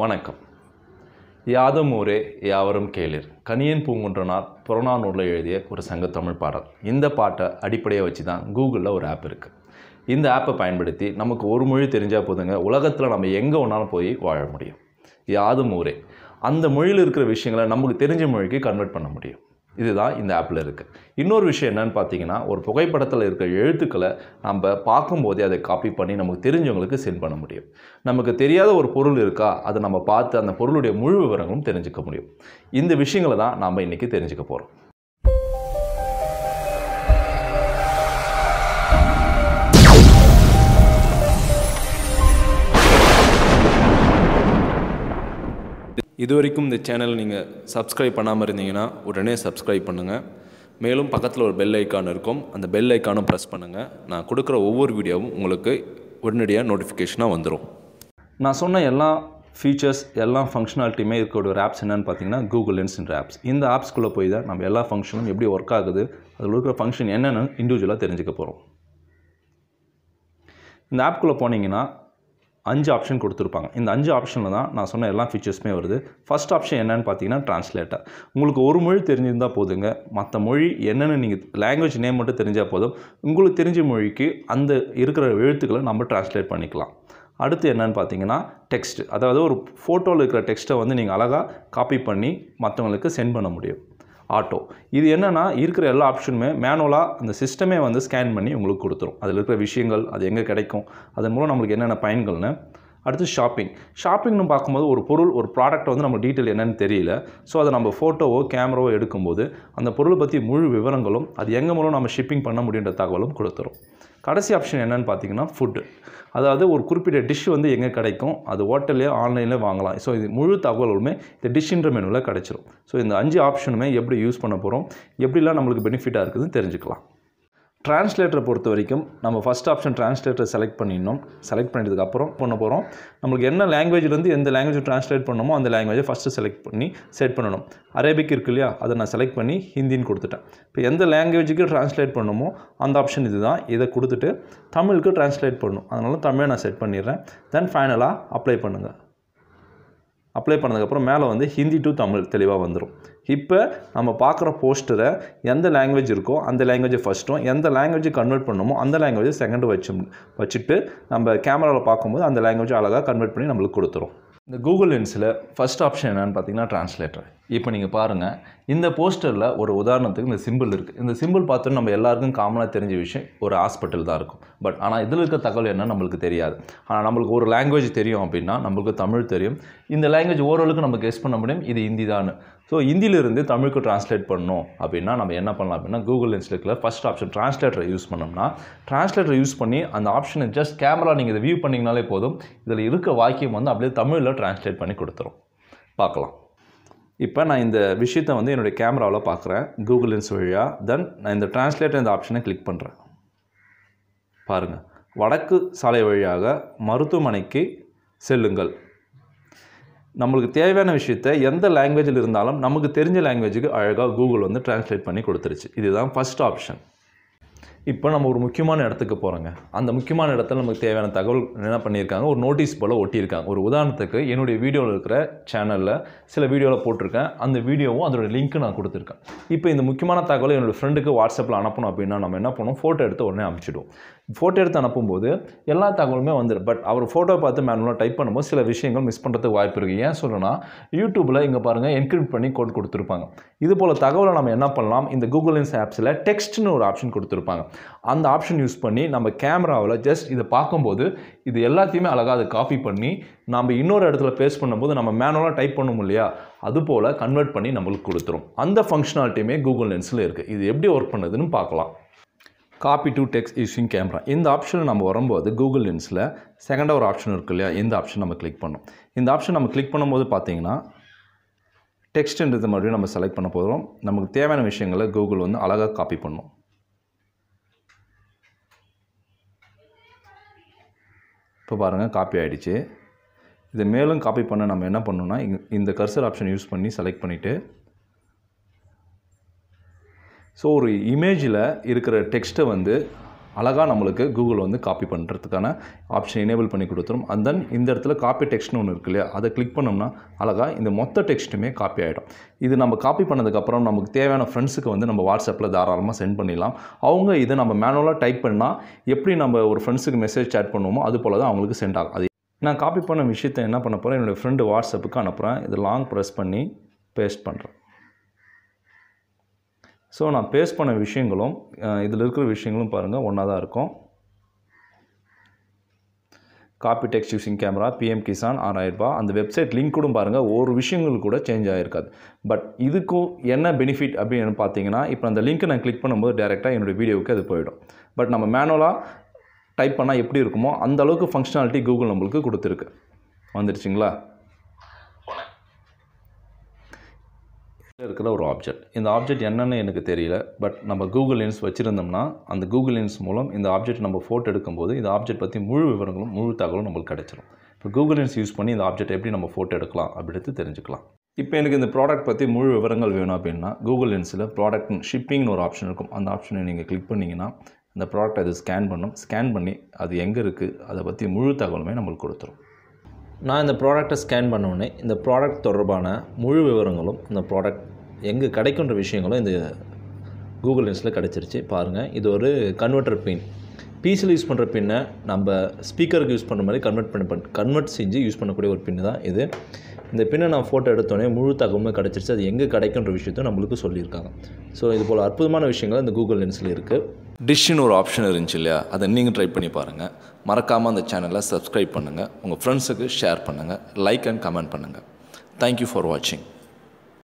வணக்கம் யாதும் ஊரே யாவரும் கேளிர் கனியன் பூங்குன்றனார் நூலில் எழுதிய ஒரு சங்க தமிழ் பாடல் இந்த பாட்டை அடிப்படையாக வச்சு தான் கூகுளில் ஒரு ஆப் இருக்குது இந்த ஆப்பை பயன்படுத்தி நமக்கு ஒரு மொழி தெரிஞ்சால் போதுங்க உலகத்தில் நம்ம எங்கே ஒன்றாலும் போய் வாழ முடியும் யாதும் ஊரே அந்த மொழியில் இருக்கிற விஷயங்களை நமக்கு தெரிஞ்ச மொழிக்கு கன்வெர்ட் பண்ண முடியும் இதுதான் இந்த ஆப்பில் இருக்குது இன்னொரு விஷயம் என்னன்னு பார்த்தீங்கன்னா ஒரு புகைப்படத்தில் இருக்கிற எழுத்துக்களை நம்ம பார்க்கும்போதே அதை காப்பி பண்ணி நமக்கு தெரிஞ்சவங்களுக்கு சென்ட் பண்ண முடியும் நமக்கு தெரியாத ஒரு பொருள் இருக்கா அதை நம்ம பார்த்து அந்த பொருளுடைய முழு விவரங்களும் தெரிஞ்சுக்க முடியும் இந்த விஷயங்களை தான் நாம் இன்றைக்கி தெரிஞ்சுக்க போகிறோம் இது வரைக்கும் இந்த சேனலை நீங்கள் சப்ஸ்கிரைப் பண்ணாமல் இருந்தீங்கன்னா உடனே சப்ஸ்கிரைப் பண்ணுங்கள் மேலும் பக்கத்தில் ஒரு பெல் ஐக்கான் இருக்கும் அந்த பெல் ஐக்கானும் ப்ரெஸ் பண்ணுங்கள் நான் கொடுக்குற ஒவ்வொரு வீடியோவும் உங்களுக்கு உடனடியாக நோட்டிஃபிகேஷனாக வந்துடும் நான் சொன்ன எல்லா ஃபீச்சர்ஸ் எல்லா ஃபங்க்ஷனாலிட்டியுமே இருக்கக்கூடிய ஒரு ஆப்ஸ் என்னென்னு பார்த்தீங்கன்னா கூகுள் லென்ஸ்ன்ற ஆப்ஸ் இந்த ஆப்ஸ்க்குள்ளே போய் தான் நம்ம எல்லா ஃபங்க்ஷனும் எப்படி ஒர்க் ஆகுது அதில் இருக்கிற ஃபங்க்ஷன் என்னென்னு இண்டிவிஜுவலாக தெரிஞ்சுக்க போகிறோம் இந்த ஆப்குள்ளே போனீங்கன்னா அஞ்சு ஆப்ஷன் கொடுத்துருப்பாங்க இந்த அஞ்சு ஆப்ஷனில் தான் நான் சொன்ன எல்லா ஃபீச்சர்ஸுமே வருது ஃபஸ்ட் ஆப்ஷன் என்னென்னு பார்த்தீங்கன்னா ட்ரான்ஸ்லேட்டர் உங்களுக்கு ஒரு மொழி தெரிஞ்சிருந்தால் போதுங்க மற்ற மொழி என்னென்னு நீங்கள் லாங்குவேஜ் நேம் மட்டும் தெரிஞ்சால் போதும் உங்களுக்கு தெரிஞ்ச மொழிக்கு அந்த இருக்கிற எழுத்துக்களை நம்ம ட்ரான்ஸ்லேட் பண்ணிக்கலாம் அடுத்து என்னென்னு பார்த்தீங்கன்னா டெக்ஸ்ட் அதாவது ஒரு ஃபோட்டோவில் இருக்கிற டெக்ஸ்ட்டை வந்து நீங்கள் அழகாக காப்பி பண்ணி மற்றவங்களுக்கு சென்ட் பண்ண முடியும் ஆட்டோ இது என்னென்னா இருக்கிற எல்லா ஆப்ஷனுமே மேனுவலாக அந்த சிஸ்டமே வந்து ஸ்கேன் பண்ணி உங்களுக்கு கொடுத்துரும் அதில் இருக்கிற விஷயங்கள் அது எங்கே கிடைக்கும் அதன் மூலம் நம்மளுக்கு என்னென்ன பயன்கள்னு அடுத்து ஷாப்பிங் ஷாப்பிங்னு பார்க்கும்போது ஒரு பொருள் ஒரு ப்ராடக்ட் வந்து நம்ம டீட்டெயில் என்னென்னு தெரியல ஸோ அதை நம்ம ஃபோட்டோவோ கேமராவோ எடுக்கும்போது அந்த பொருளை பற்றி முழு விவரங்களும் அது எங்கே மூலம் நம்ம ஷிப்பிங் பண்ண முடியுன்ற தகவலும் கொடுத்துரும் கடைசி ஆப்ஷன் என்னென்னு பார்த்தீங்கன்னா ஃபுட்டு அதாவது ஒரு குறிப்பிட்ட டிஷ் வந்து எங்கே கிடைக்கும் அது ஹோட்டல்லையோ ஆன்லைனில் வாங்கலாம் ஸோ இது முழு தகவலுமே இந்த டிஷ்ஷின்ற மெனுவில் கிடச்சிரும் ஸோ இந்த அஞ்சு ஆப்ஷனுமே எப்படி யூஸ் பண்ண போகிறோம் எப்படிலாம் நம்மளுக்கு பெனிஃபிட்டாக இருக்குதுன்னு தெரிஞ்சுக்கலாம் டிரான்ஸ்லேட்டரை பொறுத்த வரைக்கும் நம்ம ஃபஸ்ட் ஆப்ஷன் டிரான்ஸ்லேட்டரை செலக்ட் பண்ணிடணும் செலக்ட் பண்ணிட்டதுக்கப்புறம் பண்ண போகிறோம் நம்மளுக்கு என்ன லாங்குவேஜ்லேருந்து எந்த லாங்குவேஜ் டிரான்ஸ்லேட் பண்ணணுமோ அந்த லாங்குவேஜை ஃபஸ்ட்டு செலக்ட் பண்ணி செட் பண்ணணும் அரேபிக் இருக்கு இல்லையா அதை நான் செலக்ட் பண்ணி ஹிந்தின்னு கொடுத்துட்டேன் இப்போ எந்த லாங்குவேஜுக்கு டிரான்ஸ்லேட் பண்ணணுமோ அந்த ஆப்ஷன் இது தான் இதை கொடுத்துட்டு தமிழுக்கு டிரான்ஸ்லேட் பண்ணணும் அதனால தமிழை நான் செட் பண்ணிடுறேன் தென் ஃபைனலாக அப்ளை பண்ணுங்கள் அப்ளை பண்ணதுக்கப்புறம் மேலே வந்து ஹிந்தி டு தமிழ் தெளிவாக வந்துடும் இப்போ நம்ம பார்க்குற போஸ்டரை எந்த லாங்குவேஜ் இருக்கோ அந்த லாங்குவேஜை ஃபஸ்ட்டும் எந்த லாங்குவேஜை கன்வெர்ட் பண்ணணுமோ அந்த லாங்குவேஜை செகண்ட் வச்சு வச்சுட்டு நம்ம கேமராவில் பார்க்கும்போது அந்த லாங்குவேஜை அழகாக கன்வெர்ட் பண்ணி நம்மளுக்கு கொடுத்துரும் இந்த கூகுள் லென்ஸில் ஃபஸ்ட் ஆப்ஷன் என்னென்னு பார்த்தீங்கன்னா ட்ரான்ஸ்லேட்டர் இப்போ நீங்கள் பாருங்கள் இந்த போஸ்டரில் ஒரு உதாரணத்துக்கு இந்த சிம்பிள் இருக்குது இந்த சிம்பிள் பார்த்தோன்னா நம்ம எல்லாருக்கும் காமனாக தெரிஞ்ச விஷயம் ஒரு ஹாஸ்பிட்டல் தான் இருக்கும் பட் ஆனால் இதில் இருக்க தகவல் என்ன நம்மளுக்கு தெரியாது ஆனால் நம்மளுக்கு ஒரு லாங்குவேஜ் தெரியும் அப்படின்னா நம்மளுக்கு தமிழ் தெரியும் இந்த லாங்குவேஜ் ஓரளவுக்கு நம்ம கெஸ் பண்ண முடியும் இது ஹிந்தி தான் ஸோ ஹிந்தியிலிருந்து தமிழுக்கு ட்ரான்ஸ்லேட் பண்ணணும் அப்படின்னா நம்ம என்ன பண்ணலாம் அப்படின்னா கூகுள் இன்ஸ்லிக்கில் ஃபஸ்ட் ஆப்ஷன் ட்ரான்ஸ்லேட்டரை யூஸ் பண்ணோம்னா ட்ரான்ஸ்லேட்டர் யூஸ் பண்ணி அந்த ஆப்ஷனை ஜஸ்ட் கேமரா நீங்கள் இதை வியூ பண்ணிங்கனாலே போதும் இதில் இருக்க வாக்கியம் வந்து அப்படியே தமிழில் ட்ரான்ஸ்லேட் பண்ணி கொடுத்துரும் பார்க்கலாம் இப்போ நான் இந்த விஷயத்தை வந்து என்னுடைய கேமராவில் பார்க்குறேன் கூகுள் லென்ஸ் வழியாக தென் நான் இந்த டிரான்ஸ்லேட்டர் இந்த ஆப்ஷனை கிளிக் பண்ணுறேன் பாருங்கள் வடக்கு சாலை வழியாக மருத்துவமனைக்கு செல்லுங்கள் நம்மளுக்கு தேவையான விஷயத்த எந்த லாங்குவேஜில் இருந்தாலும் நமக்கு தெரிஞ்ச லாங்குவேஜுக்கு அழகாக கூகுள் வந்து டிரான்ஸ்லேட் பண்ணி கொடுத்துருச்சு இதுதான் ஃபஸ்ட் ஆப்ஷன் இப்போ நம்ம ஒரு முக்கியமான இடத்துக்கு போகிறோங்க அந்த முக்கியமான இடத்துல நமக்கு தேவையான தகவல் என்ன பண்ணியிருக்காங்க ஒரு நோட்டீஸ் போல் ஒட்டியிருக்காங்க ஒரு உதாரணத்துக்கு என்னுடைய வீடியோவில் இருக்கிற சேனலில் சில வீடியோவில் போட்டிருக்கேன் அந்த வீடியோவும் அதோடய லிங்க்கு நான் கொடுத்துருக்கேன் இப்போ இந்த முக்கியமான தகவலை என்னோடய ஃப்ரெண்டுக்கு வாட்ஸ்அப்பில் அனுப்பணும் அப்படின்னா நம்ம என்ன பண்ணுவோம் ஃபோட்டோ எடுத்து உடனே அனுப்பிச்சிடுவோம் ஃபோட்டோ எடுத்து அனுப்பும்போது எல்லா தகவலுமே வந்துடும் பட் அவர் ஃபோட்டோ பார்த்து மேனுவலாக டைப் பண்ணும்போது சில விஷயங்கள் மிஸ் பண்ணுறதுக்கு வாய்ப்பு இருக்குது ஏன் சொல்லணும்னா யூடியூப்பில் இங்கே பாருங்கள் என்கிரிப்ட் பண்ணி கோட் கொடுத்துருப்பாங்க இது போல் தகவலை நம்ம என்ன பண்ணலாம் இந்த கூகுள் இன்ஸ் ஆப்ஸில் டெக்ஸ்ட்னு ஒரு ஆப்ஷன் கொடுத்துருப்பாங்க அந்த ஆப்ஷன் யூஸ் பண்ணி நம்ம கேமராவில் ஜஸ்ட் இதை பார்க்கும்போது இது எல்லாத்தையுமே அழகாக அதை காப்பி பண்ணி நம்ம இன்னொரு இடத்துல பேஸ்ட் பண்ணும்போது நம்ம மேனுவலாக டைப் பண்ணும் இல்லையா அதுபோல் கன்வெர்ட் பண்ணி நம்மளுக்கு கொடுத்துரும் அந்த ஃபங்க்ஷனாலிட்டியுமே கூகுள் லென்ஸில் இருக்குது இது எப்படி ஒர்க் பண்ணுதுன்னு பார்க்கலாம் copy to text using camera இந்த ஆப்ஷனில் நம்ம வரும்போது கூகுள் லென்ஸில் செகண்டாக ஒரு ஆப்ஷன் இருக்கு இல்லையா இந்த ஆப்ஷன் நம்ம கிளிக் பண்ணோம் இந்த ஆப்ஷன் நம்ம கிளிக் பண்ணும்போது பார்த்தீங்கன்னா டெக்ஸ்ட்ன்றது மறுபடியும் நம்ம செலக்ட் பண்ண போகிறோம் நமக்கு தேவையான விஷயங்களை கூகுள் வந்து அழகாக காப்பி பண்ணும் இப்போ பாருங்கள் காப்பி ஆகிடுச்சு இது மேலும் காப்பி பண்ண நம்ம என்ன பண்ணணுன்னா இந்த கர்சர் ஆப்ஷன் யூஸ் பண்ணி செலக்ட் பண்ணிவிட்டு ஸோ ஒரு இமேஜில் இருக்கிற டெக்ஸ்ட்டை வந்து அழகாக நம்மளுக்கு கூகுள் வந்து காப்பி பண்ணுறதுக்கான ஆப்ஷன் எனேபிள் பண்ணி கொடுத்துரும் அண்ட் தென் இந்த இடத்துல காப்பி டெக்ஸ்ட்னு ஒன்று இருக்கு இல்லையா அதை கிளிக் பண்ணோம்னா அழகாக இந்த மொத்த டெக்ஸ்ட்டுமே காப்பி ஆகிடும் இது நம்ம காப்பி பண்ணதுக்கப்புறம் நமக்கு தேவையான ஃப்ரெண்ட்ஸுக்கு வந்து நம்ம வாட்ஸ்அப்பில் தாராளமாக சென்ட் பண்ணிடலாம் அவங்க இதை நம்ம மேனுவலாக டைப் பண்ணால் எப்படி நம்ம ஒரு ஃப்ரெண்ட்ஸுக்கு மெசேஜ் சேட் பண்ணுவோமோ அது போல் தான் அவங்களுக்கு சென்ட் ஆகும் அது நான் காப்பி பண்ண விஷயத்தை என்ன பண்ண போகிறேன் என்னுடைய ஃப்ரெண்டு வாட்ஸ்அப்புக்கு அனுப்புகிறேன் இது லாங் ப்ரெஸ் பண்ணி பேஸ்ட் பண்ணுறேன் ஸோ நான் பேஸ் பண்ண விஷயங்களும் இதில் இருக்கிற விஷயங்களும் பாருங்கள் ஒன்றா தான் இருக்கும் copy text using camera PM Kisan ஆறாயிரரூபா அந்த வெப்சைட் லிங்க் கூட பாருங்கள் ஒரு விஷயங்கள் கூட சேஞ்ச் ஆகிருக்காது பட் இதுக்கும் என்ன பெனிஃபிட் அப்படின்னு பார்த்தீங்கன்னா இப்போ அந்த லிங்க்கை நான் கிளிக் பண்ணும்போது டேரெக்டாக என்னுடைய வீடியோவுக்கு அது போயிடும் பட் நம்ம மேனுவலாக டைப் பண்ணால் எப்படி இருக்குமோ அந்தளவுக்கு ஃபங்க்ஷனாலிட்டி கூகுள் நம்மளுக்கு கொடுத்துருக்கு வந்துடுச்சிங்களா இருக்கிற ஒரு ஆப்ஜெக்ட் இந்த ஆப்ஜெக்ட் என்னென்னு எனக்கு தெரியல பட் நம்ம கூகுள் லென்ஸ் வச்சுருந்தோம்னா அந்த கூகுள் லென்ஸ் மூலம் இந்த ஆப்ஜெக்ட் நம்ம ஃபோட்டோ எடுக்கும்போது இந்த ஆப்ஜெக்ட் பற்றி முழு விவரங்களும் முழு தகவலும் நம்மளுக்கு கிடைச்சிடும் இப்போ கூகுள் லென்ஸ் யூஸ் பண்ணி இந்த ஆப்ஜெக்ட் எப்படி நம்ம ஃபோட்டோ எடுக்கலாம் அப்படின்றது தெரிஞ்சுக்கலாம் இப்போ எனக்கு இந்த ப்ராடக்ட் பற்றி முழு விவரங்கள் வேணும் அப்படின்னா கூகுள் லென்ஸில் ப்ராடக்ட் ஷிப்பிங்னு ஒரு ஆப்ஷன் இருக்கும் அந்த ஆப்ஷனை நீங்கள் கிளிக் பண்ணிங்கன்னா இந்த ப்ராடக்ட் அது ஸ்கேன் பண்ணும் ஸ்கேன் பண்ணி அது எங்கே இருக்குது அதை பற்றி முழு தகவலுமே நம்மளுக்கு கொடுத்துரும் நான் இந்த ப்ராடக்டை ஸ்கேன் பண்ணோடனே இந்த ப்ராடக்ட் தொடர்பான முழு விவரங்களும் இந்த ப்ராடக்ட் எங்கே கிடைக்குன்ற விஷயங்களும் இந்த கூகுள் லென்ஸில் கிடச்சிருச்சு பாருங்கள் இது ஒரு கன்வெர்ட்டர் பின் பிசியில் யூஸ் பண்ணுற பின்னை நம்ம ஸ்பீக்கருக்கு யூஸ் பண்ணுற மாதிரி கன்வெர்ட் பண்ணி பண்ண கன்வெர்ட் செஞ்சு யூஸ் பண்ணக்கூடிய ஒரு பின்னு தான் இது இந்த பின்னை நான் ஃபோட்டோ எடுத்தோடனே முழு தகவலும் கிடச்சிருச்சு அது எங்கே கிடைக்குன்ற விஷயத்தையும் நம்மளுக்கு சொல்லியிருக்காங்க ஸோ இது போல் அற்புதமான விஷயங்கள் இந்த கூகுள் லென்ஸில் இருக்குது டிஷ்ஷுன்னு ஒரு ஆப்ஷன் இருந்துச்சு இல்லையா அதை நீங்கள் ட்ரை பண்ணி பாருங்கள் மறக்காமல் அந்த சேனலை சப்ஸ்கிரைப் பண்ணுங்கள் உங்கள் ஃப்ரெண்ட்ஸுக்கு ஷேர் பண்ணுங்கள் லைக் அண்ட் கமெண்ட் பண்ணுங்கள் தேங்க்யூ ஃபார் வாட்சிங்